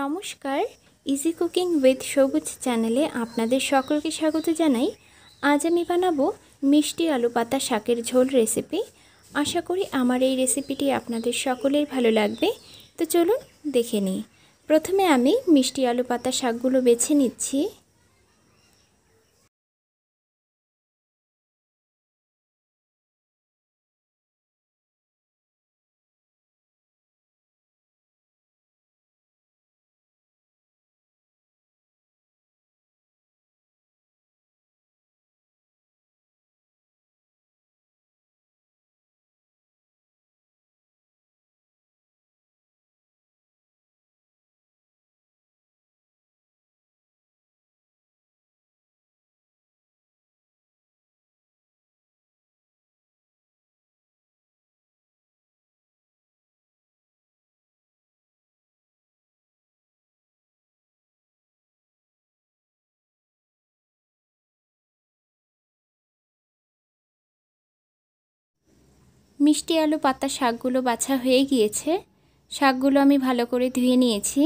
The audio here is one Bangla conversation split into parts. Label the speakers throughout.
Speaker 1: নমস্কার ইজি কুকিং উইথ সবুজ চ্যানেলে আপনাদের সকলকে স্বাগত জানাই আজ আমি বানাবো মিষ্টি আলু পাতা শাকের ঝোল রেসিপি আশা করি আমার এই রেসিপিটি আপনাদের সকলের ভালো লাগবে তো চলুন দেখে নিই প্রথমে আমি মিষ্টি আলু পাতা শাকগুলো বেছে নিচ্ছি মিষ্টি আলু পাতা শাকগুলো বাছা হয়ে গিয়েছে শাকগুলো আমি ভালো করে ধুয়ে নিয়েছি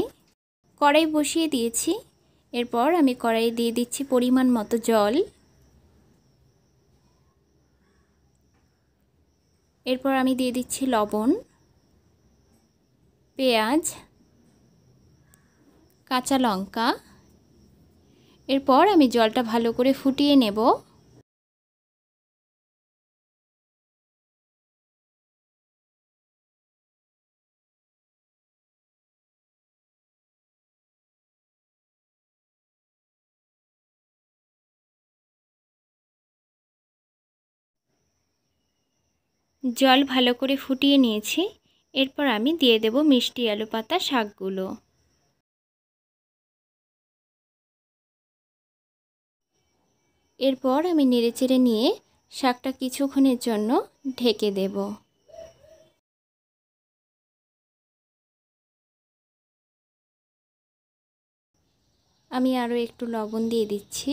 Speaker 1: কড়াই বসিয়ে দিয়েছি এরপর আমি কড়াই দিয়ে দিচ্ছি পরিমাণ মতো জল এরপর আমি দিয়ে দিচ্ছি লবণ পেঁয়াজ কাঁচা লঙ্কা এরপর আমি জলটা
Speaker 2: ভালো করে ফুটিয়ে নেব জল ভালো করে ফুটিয়ে নিয়েছি এরপর আমি দিয়ে দেব মিষ্টি আলু পাতা শাকগুলো এরপর আমি নেড়েচেড়ে নিয়ে শাকটা কিছুক্ষণের জন্য ঢেকে দেব
Speaker 3: আমি আরও একটু লবণ দিয়ে দিচ্ছি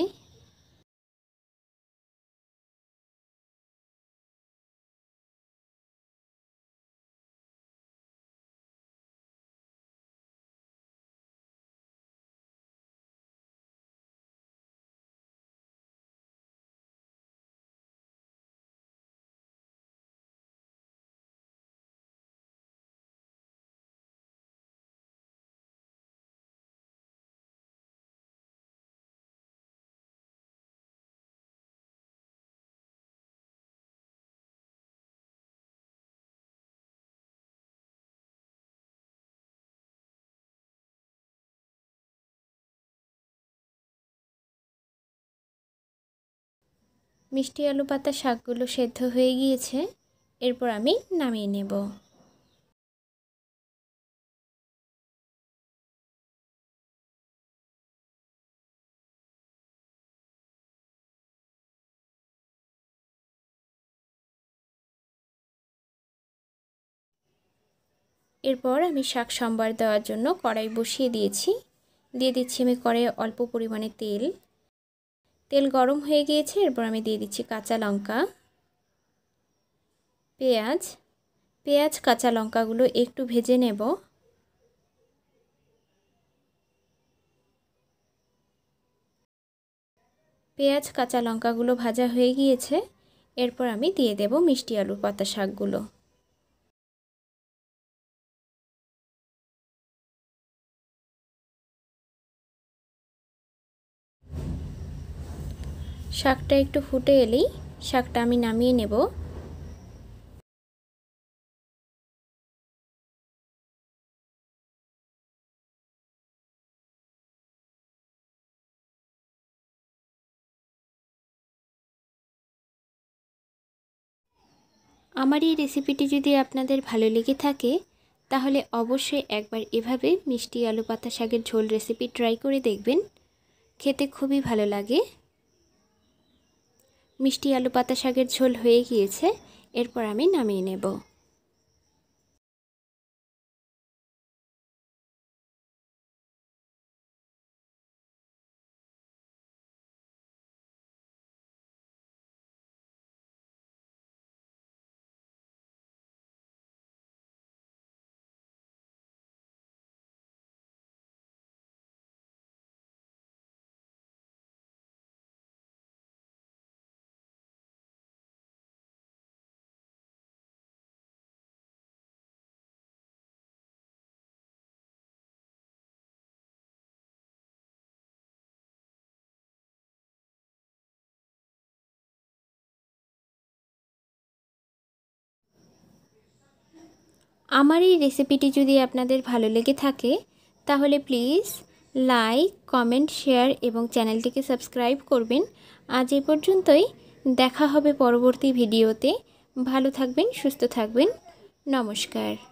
Speaker 2: মিষ্টি আলু পাতা শাকগুলো সেদ্ধ হয়ে গিয়েছে এরপর আমি নামিয়ে নেব
Speaker 1: এরপর আমি শাক সম্বার দেওয়ার জন্য কড়াই বসিয়ে দিয়েছি দিয়ে দিচ্ছি আমি কড়াই অল্প পরিমাণে তেল তেল গরম হয়ে গিয়েছে এরপর আমি দিয়ে দিচ্ছি কাঁচা লঙ্কা পেঁয়াজ পেঁয়াজ কাঁচা লঙ্কাগুলো একটু ভেজে নেব পেঁয়াজ কাঁচা লঙ্কাগুলো ভাজা হয়ে গিয়েছে এরপর আমি দিয়ে দেব মিষ্টি আলুর পাতা
Speaker 2: শাকগুলো শাকটা একটু ফুটে এলেই শাকটা আমি নামিয়ে নেব আমার
Speaker 1: এই রেসিপিটি যদি আপনাদের ভালো লেগে থাকে তাহলে অবশ্যই একবার এভাবে মিষ্টি আলু পাতা শাকের ঝোল রেসিপি ট্রাই করে দেখবেন খেতে খুবই ভালো লাগে মিষ্টি আলু পাতা শাকের ঝোল হয়ে গিয়েছে এরপর আমি নামিয়ে নেব আমার এই রেসিপিটি যদি আপনাদের ভালো লেগে থাকে তাহলে প্লিজ লাইক কমেন্ট শেয়ার এবং চ্যানেলটিকে সাবস্ক্রাইব করবেন আজ এ পর্যন্তই দেখা হবে পরবর্তী ভিডিওতে ভালো থাকবেন সুস্থ থাকবেন নমস্কার